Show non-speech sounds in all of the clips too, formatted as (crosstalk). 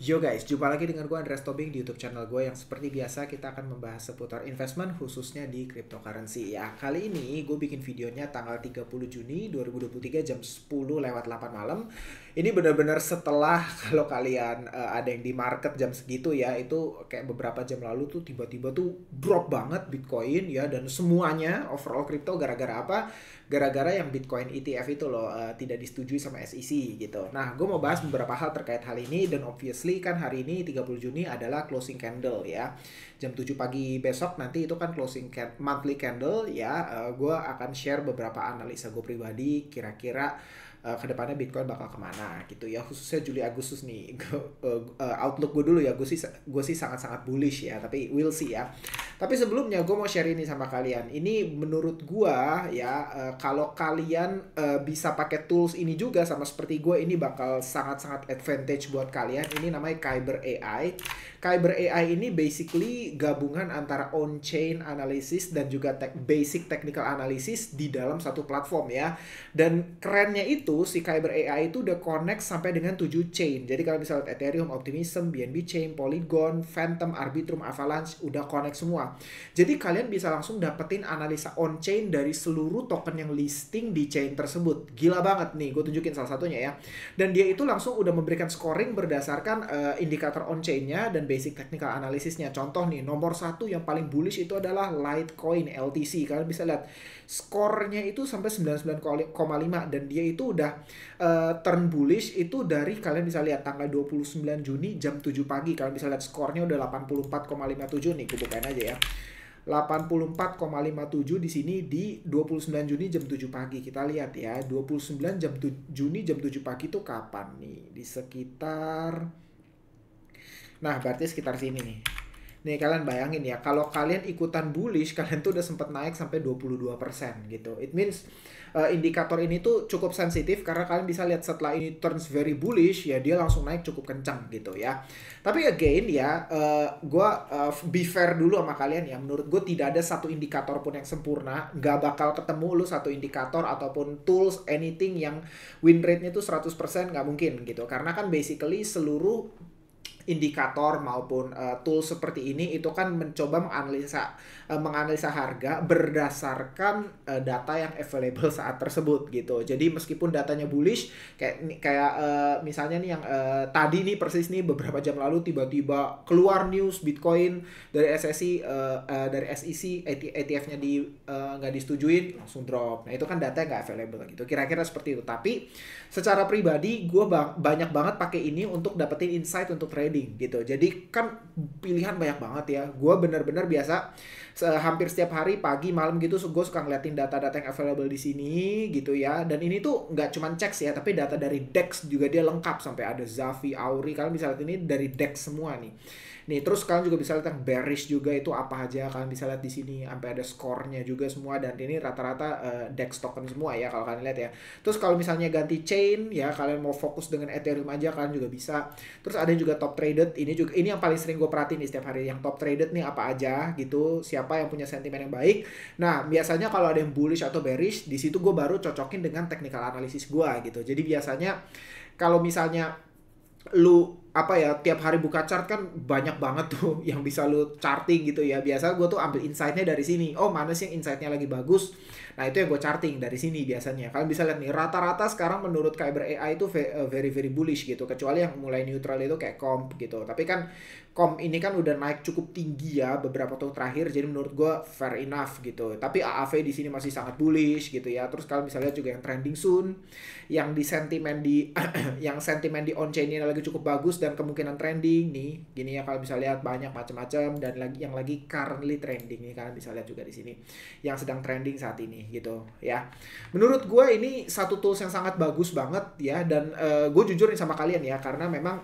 Yo guys, jumpa lagi dengan gue Andreas Tobing di YouTube channel gue yang seperti biasa kita akan membahas seputar investment khususnya di cryptocurrency. Ya, kali ini gue bikin videonya tanggal 30 Juni 2023 jam 10 lewat 8 malam ini benar-benar setelah (laughs) kalau kalian uh, ada yang di market jam segitu ya itu kayak beberapa jam lalu tuh tiba-tiba tuh drop banget Bitcoin ya dan semuanya overall crypto gara-gara apa? Gara-gara yang Bitcoin ETF itu loh uh, tidak disetujui sama SEC gitu. Nah, gue mau bahas beberapa hal terkait hal ini dan obviously kan hari ini 30 Juni adalah closing candle ya. Jam 7 pagi besok nanti itu kan closing can monthly candle ya. Uh, eh, gue akan share beberapa analisa gue pribadi kira-kira uh, eh, kedepannya Bitcoin bakal kemana gitu ya khususnya Juli Agustus nih (laughs) eh, gua, outlook gue dulu ya gue sih gue sih sangat sangat bullish ya tapi we'll see ya tapi sebelumnya gue mau share ini sama kalian ini menurut gue ya uh, kalau kalian uh, bisa pakai tools ini juga sama seperti gue ini bakal sangat sangat advantage buat kalian ini namanya Kyber AI Kyber AI ini basically gabungan antara on chain analysis dan juga te basic technical analysis di dalam satu platform ya dan kerennya itu itu si Kyber AI itu udah connect sampai dengan 7 chain. Jadi kalau misalnya Ethereum, Optimism, BNB chain, Polygon, Phantom, Arbitrum, Avalanche udah connect semua. Jadi kalian bisa langsung dapetin analisa on chain dari seluruh token yang listing di chain tersebut. Gila banget nih, gue tunjukin salah satunya ya. Dan dia itu langsung udah memberikan scoring berdasarkan uh, indikator on chainnya dan basic technical analisisnya. Contoh nih, nomor satu yang paling bullish itu adalah Litecoin LTC. Kalian bisa lihat skornya itu sampai 99,5 dan dia itu udah udah uh, turn bullish itu dari kalian bisa lihat tanggal 29 Juni jam 7 pagi. Kalian bisa lihat skornya udah 84,57 nih, kubukain aja ya. 84,57 di sini di 29 Juni jam 7 pagi. Kita lihat ya, 29 jam Juni jam 7 pagi itu kapan nih? Di sekitar Nah, berarti sekitar sini nih. Nih kalian bayangin ya, kalau kalian ikutan bullish, kalian tuh udah sempat naik sampai 22% gitu. It means uh, indikator ini tuh cukup sensitif karena kalian bisa lihat setelah ini turns very bullish, ya dia langsung naik cukup kencang gitu ya. Tapi again ya, uh, eh, gue uh, be fair dulu sama kalian ya. Menurut gue tidak ada satu indikator pun yang sempurna. Gak bakal ketemu lu satu indikator ataupun tools anything yang win rate-nya tuh 100% gak mungkin gitu. Karena kan basically seluruh indikator maupun uh, tool seperti ini itu kan mencoba menganalisa uh, menganalisa harga berdasarkan uh, data yang available saat tersebut gitu. Jadi meskipun datanya bullish kayak kayak uh, misalnya nih yang uh, tadi nih persis nih beberapa jam lalu tiba-tiba keluar news Bitcoin dari SEC uh, uh, dari SEC ETF-nya di nggak uh, disetujuin langsung drop. Nah, itu kan data nggak available gitu. Kira-kira seperti itu. Tapi secara pribadi gue ba banyak banget pakai ini untuk dapetin insight untuk trading gitu jadi kan pilihan banyak banget ya gue bener-bener biasa hampir setiap hari pagi malam gitu so gue suka ngeliatin data-data yang available di sini gitu ya dan ini tuh nggak cuma cek ya tapi data dari Dex juga dia lengkap sampai ada Zavi, Auri kalian bisa lihat ini dari Dex semua nih nih terus kalian juga bisa lihat yang bearish juga itu apa aja kalian bisa lihat di sini sampai ada skornya juga semua dan ini rata-rata uh, Dex token semua ya kalau kalian lihat ya terus kalau misalnya ganti chain ya kalian mau fokus dengan Ethereum aja kalian juga bisa terus ada juga top traded ini juga ini yang paling sering gue perhatiin nih setiap hari yang top traded nih apa aja gitu siapa siapa yang punya sentimen yang baik. Nah, biasanya kalau ada yang bullish atau bearish, di situ gue baru cocokin dengan technical analysis gue gitu. Jadi biasanya kalau misalnya lu apa ya tiap hari buka chart kan banyak banget tuh (laughs) yang bisa lu charting gitu ya biasa gue tuh ambil insightnya dari sini oh mana sih insightnya lagi bagus Nah itu yang gue charting dari sini biasanya. Kalian bisa lihat nih rata-rata sekarang menurut Kyber AI itu eh, very very bullish gitu. Kecuali yang mulai neutral itu kayak comp gitu. Tapi kan comp ini kan udah naik cukup tinggi ya beberapa tahun terakhir. Jadi menurut gue fair enough gitu. Tapi AAV di sini masih sangat bullish gitu ya. Terus kalian bisa lihat juga yang trending soon, yang di sentimen di (clears throat) yang sentimen di on chain ini lagi cukup bagus dan kemungkinan trending nih. Gini ya kalian bisa lihat banyak macam-macam dan lagi yang lagi currently trending nih kalian bisa lihat juga di sini yang sedang trending saat ini gitu ya. Menurut gue ini satu tools yang sangat bagus banget ya dan uh, eh, gue jujur nih sama kalian ya karena memang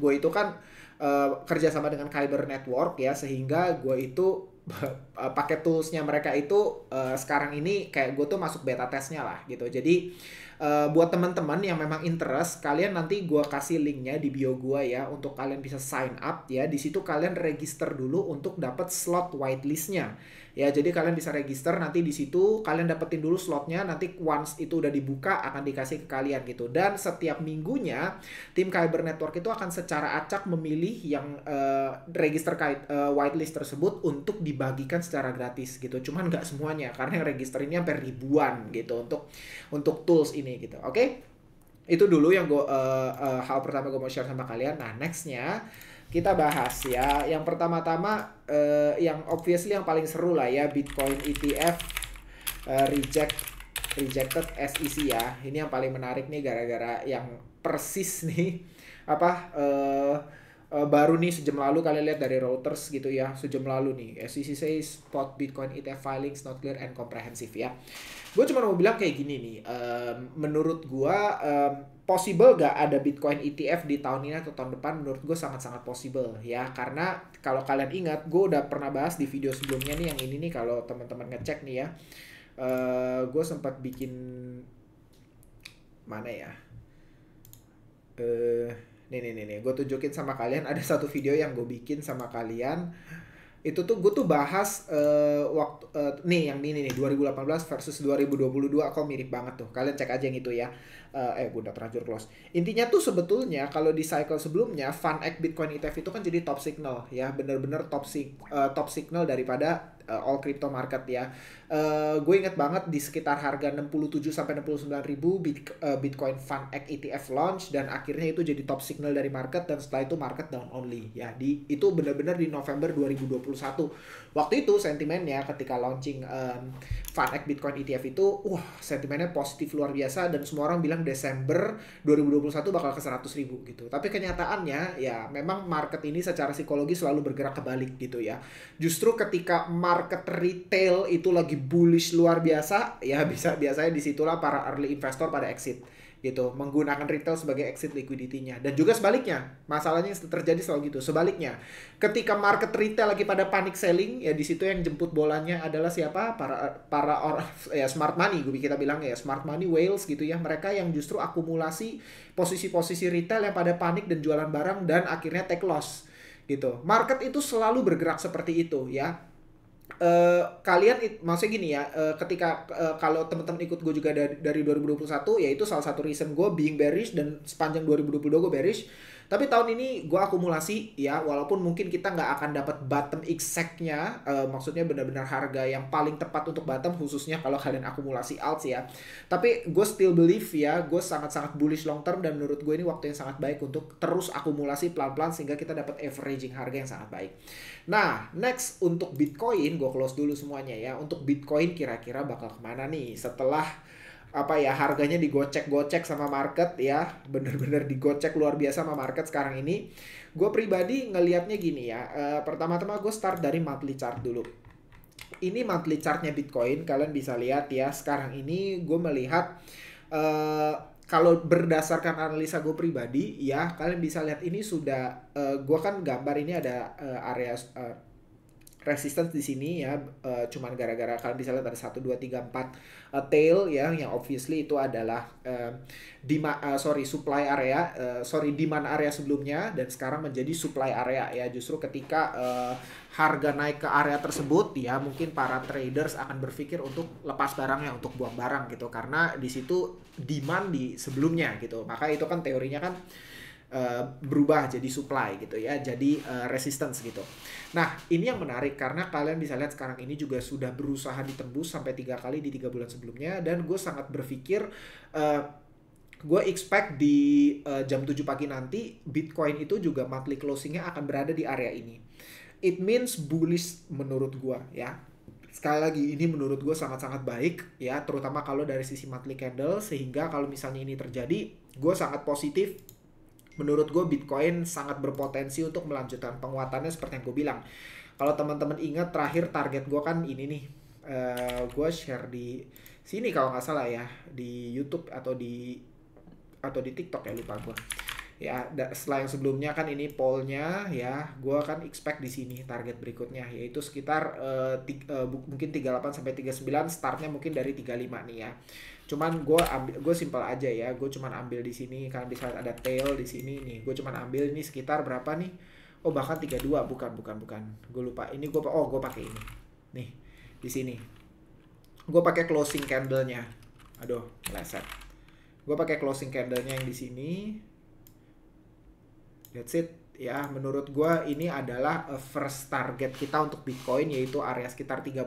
gue itu kan uh, eh, kerjasama dengan Kyber Network ya sehingga gue itu (laughs) eh, pakai toolsnya mereka itu uh, sekarang ini kayak gue tuh masuk beta testnya lah gitu. Jadi uh, buat teman-teman yang memang interest kalian nanti gue kasih linknya di bio gue ya untuk kalian bisa sign up ya di situ kalian register dulu untuk dapat slot whitelistnya ya jadi kalian bisa register nanti di situ kalian dapetin dulu slotnya nanti once itu udah dibuka akan dikasih ke kalian gitu dan setiap minggunya tim Kyber Network itu akan secara acak memilih yang uh, register uh, whitelist tersebut untuk dibagikan secara gratis gitu cuman nggak semuanya karena yang register ini hampir ribuan gitu untuk untuk tools ini ini gitu. Oke? Okay? Itu dulu yang gue uh, uh, eh, hal pertama gue mau share sama kalian. Nah, nextnya kita bahas ya. Yang pertama-tama uh, yang obviously yang paling seru lah ya Bitcoin ETF uh, eh, reject rejected SEC ya. Ini yang paling menarik nih gara-gara yang persis nih apa uh, Eh, baru nih sejam lalu kalian lihat dari Reuters gitu ya sejam lalu nih eh, SEC says spot Bitcoin ETF filings not clear and comprehensive ya gue cuma mau bilang kayak gini nih um, menurut gue um, possible gak ada Bitcoin ETF di tahun ini atau tahun depan menurut gue sangat-sangat possible ya karena kalau kalian ingat gue udah pernah bahas di video sebelumnya nih yang ini nih kalau teman-teman ngecek nih ya uh, eh, gue sempat bikin mana ya nih nih nih, nih. gue tunjukin sama kalian ada satu video yang gue bikin sama kalian itu tuh gue tuh bahas uh, waktu uh, nih yang ini nih 2018 versus 2022 kok mirip banget tuh kalian cek aja yang itu ya uh, eh, eh udah terlanjur close. Intinya tuh sebetulnya kalau di cycle sebelumnya Fun Egg Bitcoin ETF itu kan jadi top signal ya, bener-bener top sig uh, top signal daripada uh, all crypto market ya. Uh, gue inget banget di sekitar harga 67 sampai 69 ribu Bit, uh, Bitcoin Fun Egg ETF launch dan akhirnya itu jadi top signal dari market dan setelah itu market down only ya. Di itu bener-bener di November 2021. Waktu itu sentimennya ketika launching um, FATX Bitcoin ETF itu wah sentimennya positif luar biasa dan semua orang bilang Desember 2021 bakal ke 100 ribu gitu. Tapi kenyataannya ya memang market ini secara psikologi selalu bergerak kebalik gitu ya. Justru ketika market retail itu lagi bullish luar biasa ya bisa biasanya disitulah para early investor pada exit gitu menggunakan retail sebagai exit liquidity-nya dan juga sebaliknya masalahnya terjadi selalu gitu sebaliknya ketika market retail lagi pada panic selling ya di situ yang jemput bolanya adalah siapa para para or, ya smart money gue kita bilang ya smart money whales gitu ya mereka yang justru akumulasi posisi-posisi retail yang pada panik dan jualan barang dan akhirnya take loss gitu market itu selalu bergerak seperti itu ya uh, kalian it, maksudnya gini ya uh, ketika uh, kalau teman-teman ikut gue juga dari, dari 2021 yaitu salah satu reason gue being bearish dan sepanjang 2022 gue bearish tapi tahun ini gue akumulasi ya, walaupun mungkin kita nggak akan dapat bottom exactnya, uh, maksudnya benar-benar harga yang paling tepat untuk bottom khususnya kalau kalian akumulasi alt ya. Tapi gue still believe ya, gue sangat-sangat bullish long term dan menurut gue ini waktu yang sangat baik untuk terus akumulasi pelan-pelan sehingga kita dapat averaging harga yang sangat baik. Nah, next untuk Bitcoin, gue close dulu semuanya ya. Untuk Bitcoin kira-kira bakal kemana nih setelah apa ya harganya digocek-gocek sama market ya bener-bener digocek luar biasa sama market sekarang ini gue pribadi ngelihatnya gini ya e, pertama-tama gue start dari monthly chart dulu ini monthly chartnya bitcoin kalian bisa lihat ya sekarang ini gue melihat e, kalau berdasarkan analisa gue pribadi ya kalian bisa lihat ini sudah uh, eh, gue kan gambar ini ada uh, area uh, resistance di sini ya uh, cuman gara-gara kalian bisa lihat ada 1 2 3 4 uh, tail ya yang obviously itu adalah uh, eh, di uh, eh, sorry supply area uh, sorry demand area sebelumnya dan sekarang menjadi supply area ya justru ketika uh, harga naik ke area tersebut ya mungkin para traders akan berpikir untuk lepas barangnya untuk buang barang gitu karena di situ demand di sebelumnya gitu maka itu kan teorinya kan Eh, berubah jadi supply gitu ya, jadi uh, resistance gitu. Nah, ini yang menarik karena kalian bisa lihat sekarang ini juga sudah berusaha ditembus sampai tiga kali di tiga bulan sebelumnya dan gue sangat berpikir uh, gue expect di uh, jam 7 pagi nanti Bitcoin itu juga monthly closingnya akan berada di area ini. It means bullish menurut gue ya. Sekali lagi ini menurut gue sangat-sangat baik ya terutama kalau dari sisi monthly candle sehingga kalau misalnya ini terjadi gue sangat positif menurut gue Bitcoin sangat berpotensi untuk melanjutkan penguatannya seperti yang gue bilang. Kalau teman-teman ingat terakhir target gue kan ini nih, uh, eh, gue share di sini kalau nggak salah ya di YouTube atau di atau di TikTok ya lupa gue ya setelah yang sebelumnya kan ini polnya ya gue kan expect di sini target berikutnya yaitu sekitar uh, tiga uh, mungkin 38 sampai 39 startnya mungkin dari 35 nih ya cuman gue ambil gue simpel aja ya gue cuman ambil di sini karena bisa ada tail di sini nih gue cuman ambil ini sekitar berapa nih oh bahkan 32 bukan bukan bukan gue lupa ini gue oh gue pakai ini nih di sini gue pakai closing candlenya aduh meleset gue pakai closing candlenya yang di sini That's it. Ya, menurut gue ini adalah eh, first target kita untuk Bitcoin yaitu area sekitar 35.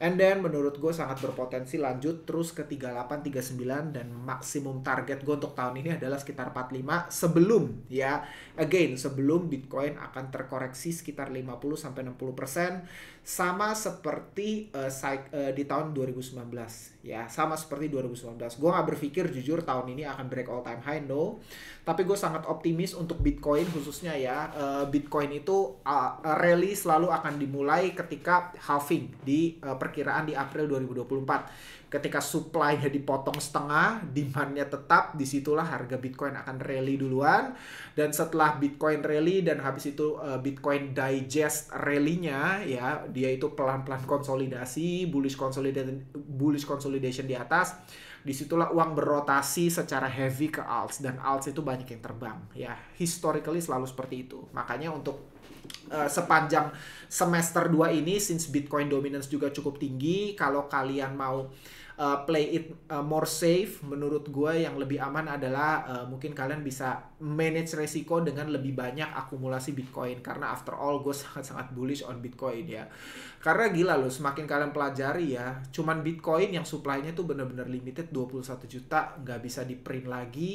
And then menurut gue sangat berpotensi lanjut terus ke 38, 39 dan maksimum target gue untuk tahun ini adalah sekitar 45 sebelum ya again sebelum Bitcoin akan terkoreksi sekitar 50 sampai 60 persen sama seperti uh, uh, di tahun 2019 ya sama seperti 2019 gue gak berpikir jujur tahun ini akan break all time high no tapi gue sangat optimis untuk Bitcoin khususnya ya uh, Bitcoin itu uh, rally selalu akan dimulai ketika halving di uh, perkiraan di April 2024 ketika supply-nya dipotong setengah, demand-nya tetap, disitulah harga Bitcoin akan rally duluan. Dan setelah Bitcoin rally dan habis itu uh, Bitcoin digest rally-nya, ya dia itu pelan-pelan konsolidasi, bullish consolidation, bullish consolidation di atas. Disitulah uang berotasi secara heavy ke alts dan alts itu banyak yang terbang. Ya historically selalu seperti itu. Makanya untuk Eh, sepanjang semester 2 ini since Bitcoin dominance juga cukup tinggi kalau kalian mau uh, play it uh, more safe menurut gue yang lebih aman adalah uh, mungkin kalian bisa manage resiko dengan lebih banyak akumulasi Bitcoin karena after all gue (laughs) sangat-sangat bullish on Bitcoin ya karena gila loh semakin kalian pelajari ya cuman Bitcoin yang supply-nya tuh bener-bener limited 21 juta nggak bisa di print lagi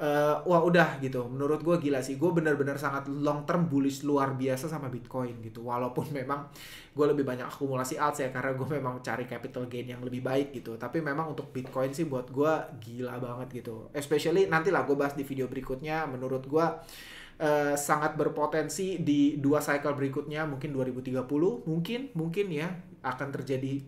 uh, wah udah gitu menurut gue gila sih gue benar-benar sangat long term bullish luar biasa sama bitcoin gitu walaupun (laughs) memang gue lebih banyak akumulasi alt ya karena gue memang cari capital gain yang lebih baik gitu tapi memang untuk bitcoin sih buat gue gila banget gitu especially nanti lah gue bahas di video berikutnya menurut gue Uh, sangat berpotensi di dua cycle berikutnya mungkin 2030 mungkin mungkin ya akan terjadi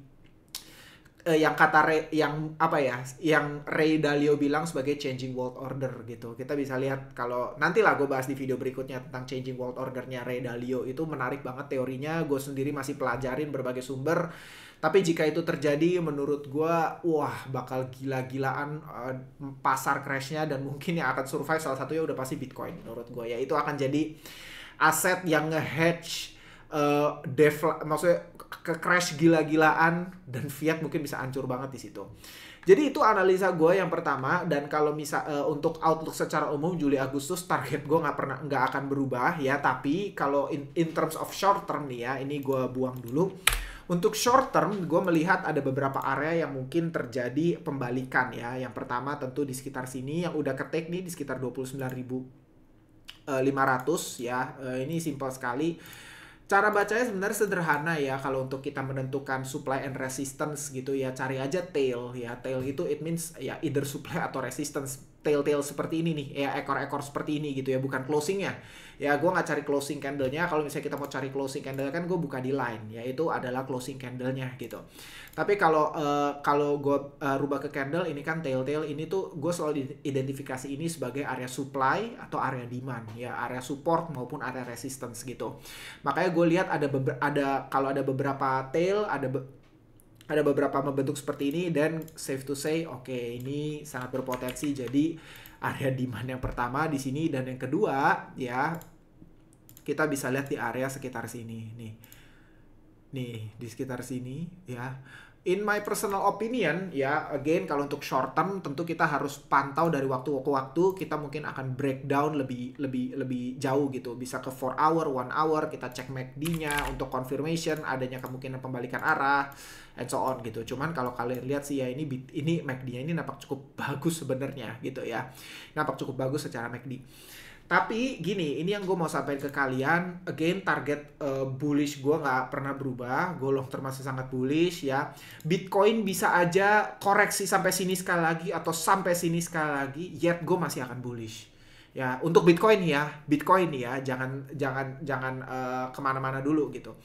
uh, yang kata Ray, yang apa ya yang Ray Dalio bilang sebagai changing world order gitu kita bisa lihat kalau nanti lah gue bahas di video berikutnya tentang changing world ordernya Ray Dalio itu menarik banget teorinya gue sendiri masih pelajarin berbagai sumber tapi jika itu terjadi menurut gue wah bakal gila-gilaan uh, pasar crashnya dan mungkin yang akan survive salah satunya udah pasti Bitcoin menurut gue ya itu akan jadi aset yang nge-hedge uh, maksudnya ke crash gila-gilaan dan Fiat mungkin bisa hancur banget di situ. Jadi itu analisa gue yang pertama dan kalau misal uh, eh, untuk outlook secara umum Juli Agustus target gue nggak pernah nggak akan berubah ya tapi kalau in, in terms of short term nih ya ini gue buang dulu. Untuk short term, gue melihat ada beberapa area yang mungkin terjadi pembalikan ya. Yang pertama tentu di sekitar sini yang udah ketek nih di sekitar 29.500 eh, ya. Ini simpel sekali cara bacanya sebenarnya sederhana ya kalau untuk kita menentukan supply and resistance gitu ya cari aja tail ya tail itu it means ya either supply atau resistance tail-tail seperti ini nih ya ekor-ekor seperti ini gitu ya bukan closing ya ya gue nggak cari closing candlenya kalau misalnya kita mau cari closing candle kan gue buka di line yaitu adalah closing candlenya gitu tapi kalau uh, kalau gue uh, rubah ke candle ini kan tail-tail ini tuh gue selalu identifikasi ini sebagai area supply atau area demand ya area support maupun area resistance gitu makanya gue lihat ada ada kalau ada beberapa tail ada be ada beberapa membentuk seperti ini dan safe to say oke okay, ini sangat berpotensi jadi area demand yang pertama di sini dan yang kedua ya kita bisa lihat di area sekitar sini nih nih di sekitar sini ya in my personal opinion ya again kalau untuk short term tentu kita harus pantau dari waktu ke waktu kita mungkin akan breakdown lebih lebih lebih jauh gitu bisa ke 4 hour 1 hour kita cek MACD-nya untuk confirmation adanya kemungkinan pembalikan arah and so on gitu cuman kalau kalian lihat sih ya ini ini MACD-nya ini nampak cukup bagus sebenarnya gitu ya nampak cukup bagus secara MACD tapi gini, ini yang gue mau sampaikan ke kalian. Again, target uh, bullish gue nggak pernah berubah. Gue long term masih sangat bullish ya. Bitcoin bisa aja koreksi sampai sini sekali lagi atau sampai sini sekali lagi. Yet gue masih akan bullish. Ya, untuk Bitcoin ya, Bitcoin ya, jangan jangan jangan uh, kemana-mana dulu gitu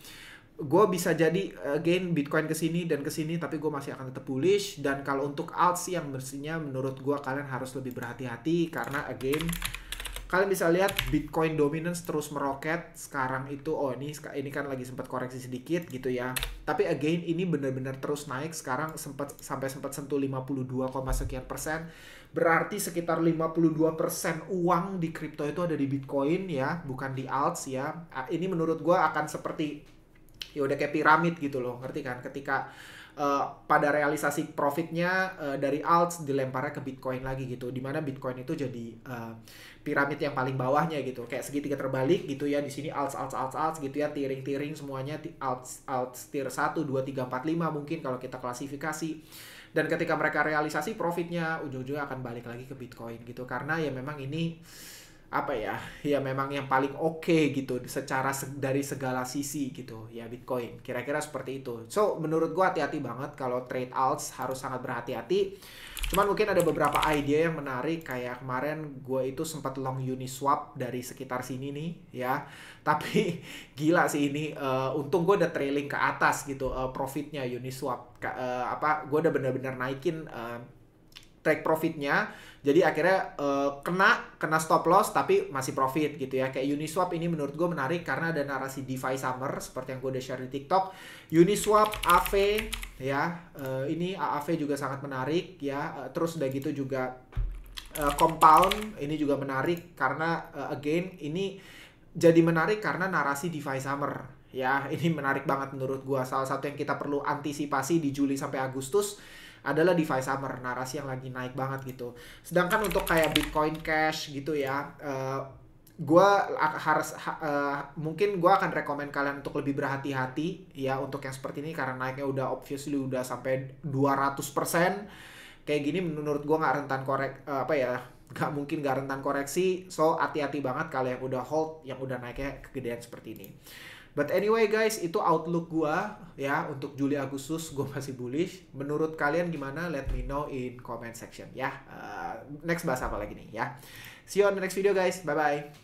gue bisa jadi again Bitcoin ke sini dan ke sini tapi gue masih akan tetap bullish dan kalau untuk alt yang mestinya menurut gue kalian harus lebih berhati-hati karena again kalian bisa lihat Bitcoin dominance terus meroket sekarang itu oh ini ini kan lagi sempat koreksi sedikit gitu ya tapi again ini benar-benar terus naik sekarang sempat sampai sempat sentuh 52, sekian persen berarti sekitar 52 persen uang di crypto itu ada di Bitcoin ya bukan di alts ya ah, ini menurut gue akan seperti ya udah kayak piramid gitu loh ngerti kan ketika Eh, pada realisasi profitnya uh, dari alt dilemparnya ke Bitcoin lagi gitu. Dimana Bitcoin itu jadi uh, piramid yang paling bawahnya gitu. Kayak segitiga terbalik gitu ya. Di sini alt alt alt alt gitu ya. Tiring-tiring semuanya alt alt tier satu dua tiga empat lima mungkin kalau kita klasifikasi dan ketika mereka realisasi profitnya ujung-ujungnya akan balik lagi ke Bitcoin gitu karena ya memang ini apa ya ya memang yang paling oke okay gitu secara dari segala sisi gitu ya Bitcoin kira-kira seperti itu so menurut gua hati-hati banget kalau trade alts harus sangat berhati-hati cuman mungkin ada beberapa ide yang menarik kayak kemarin gua itu sempat long swap dari sekitar sini nih ya (laughs) tapi gila sih ini uh, untung gua udah trailing ke atas gitu uh, profitnya Uniswap swap uh, eh, apa gua udah bener-bener naikin uh, take profitnya jadi akhirnya uh, kena kena stop loss tapi masih profit gitu ya kayak Uniswap ini menurut gue menarik karena ada narasi DeFi Summer seperti yang gue udah share di TikTok Uniswap AV ya uh, ini AAV juga sangat menarik ya uh, terus udah gitu juga uh, Compound ini juga menarik karena uh, again ini jadi menarik karena narasi DeFi Summer ya ini menarik banget menurut gue. salah satu yang kita perlu antisipasi di Juli sampai Agustus adalah DeFi Summer, narasi yang lagi naik banget gitu. Sedangkan untuk kayak Bitcoin Cash gitu ya, uh, eh, gue harus uh, mungkin gue akan rekomend kalian untuk lebih berhati-hati ya untuk yang seperti ini karena naiknya udah obviously udah sampai 200% kayak gini menurut gue gak rentan korek uh, apa ya gak mungkin gak rentan koreksi so hati-hati banget kalian yang udah hold yang udah naiknya kegedean seperti ini But anyway guys, itu outlook gua ya untuk Juli Agustus gua masih bullish. Menurut kalian gimana? Let me know in comment section ya. Uh, next bahas apa lagi nih ya. See you on the next video guys. Bye bye.